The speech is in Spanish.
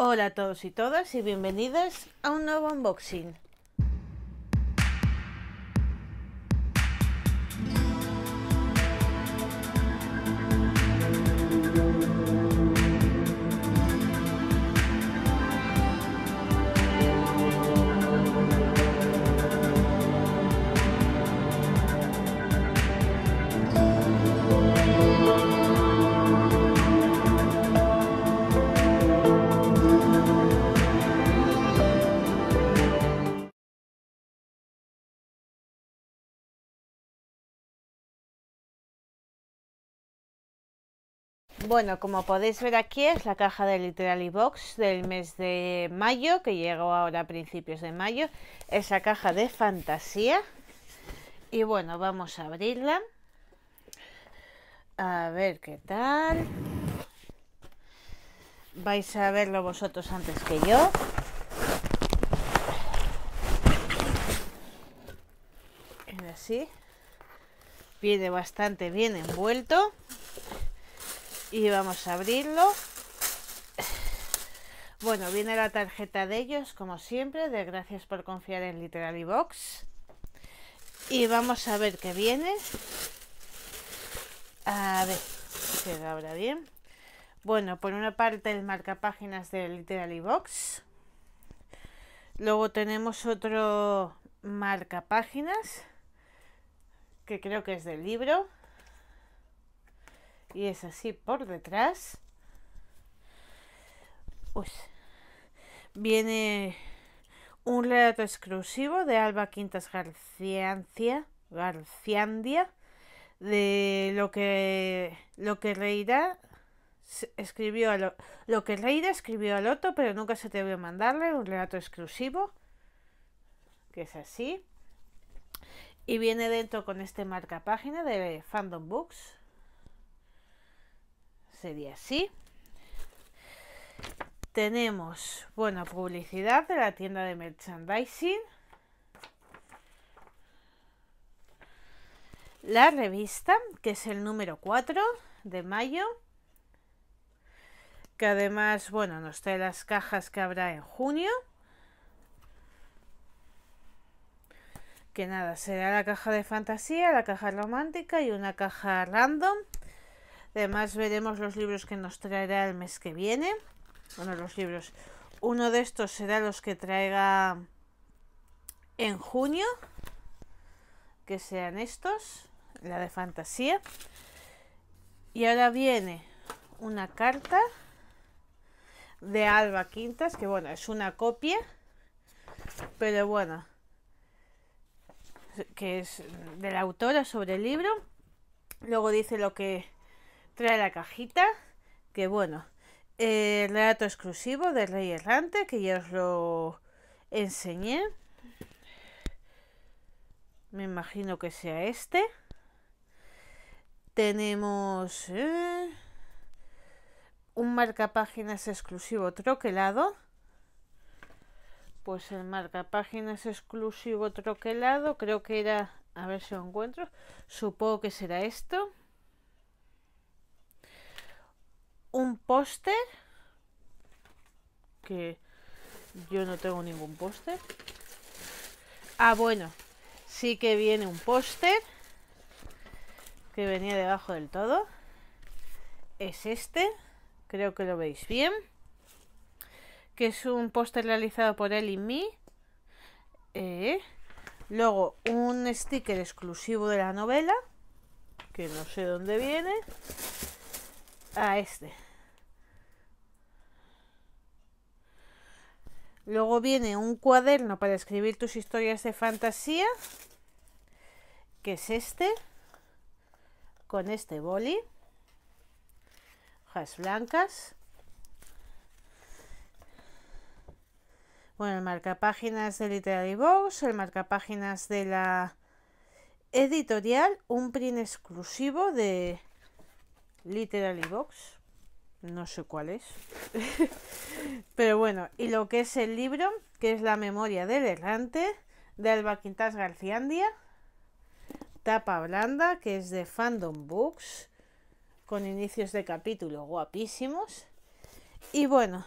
Hola a todos y todas y bienvenidas a un nuevo unboxing. Bueno, como podéis ver aquí es la caja de Literally Box del mes de mayo, que llegó ahora a principios de mayo. Esa caja de fantasía. Y bueno, vamos a abrirla. A ver qué tal. Vais a verlo vosotros antes que yo. así. Viene bastante bien envuelto y vamos a abrirlo bueno, viene la tarjeta de ellos, como siempre, de gracias por confiar en Literary Box. Y vamos a ver qué viene. A ver, si ahora bien. Bueno, por una parte el marca páginas de Literary Box. Luego tenemos otro marca páginas que creo que es del libro y es así por detrás. Viene un relato exclusivo de Alba Quintas Garciancia, Garciandia de lo que lo que Reira escribió a lo, que Reira escribió al otro, pero nunca se te a mandarle un relato exclusivo que es así y viene dentro con este marca página de Fandom Books sería así. Tenemos, buena publicidad de la tienda de merchandising. La revista, que es el número 4 de mayo. Que además, bueno, nos trae las cajas que habrá en junio. que nada, será la caja de fantasía, la caja romántica y una caja random. Además veremos los libros que nos traerá el mes que viene. Bueno, los libros. Uno de estos será los que traiga en junio. Que sean estos. La de fantasía. Y ahora viene una carta de Alba Quintas. Que bueno, es una copia. Pero bueno. Que es de la autora sobre el libro. Luego dice lo que Trae la cajita, que bueno, eh, el relato exclusivo del Rey Errante, que ya os lo enseñé. Me imagino que sea este. Tenemos eh, un marca páginas exclusivo troquelado. Pues el marca páginas exclusivo troquelado creo que era, a ver si lo encuentro, supongo que será esto. un póster. Que yo no tengo ningún póster. Ah, bueno. Sí que viene un póster. Que venía debajo del todo. Es este. Creo que lo veis bien. Que es un póster realizado por él y mí. Eh, luego un sticker exclusivo de la novela. Que no sé dónde viene a este. Luego viene un cuaderno para escribir tus historias de fantasía, que es este, con este boli, hojas blancas. Bueno, el marcapáginas de Literary Box, el marcapáginas de la editorial, un print exclusivo de, Literally Box. No sé cuál es. Pero bueno, y lo que es el libro, que es La memoria del errante, de Alba Quintas Garciandia. Tapa blanda, que es de Fandom Books, con inicios de capítulo guapísimos. Y bueno,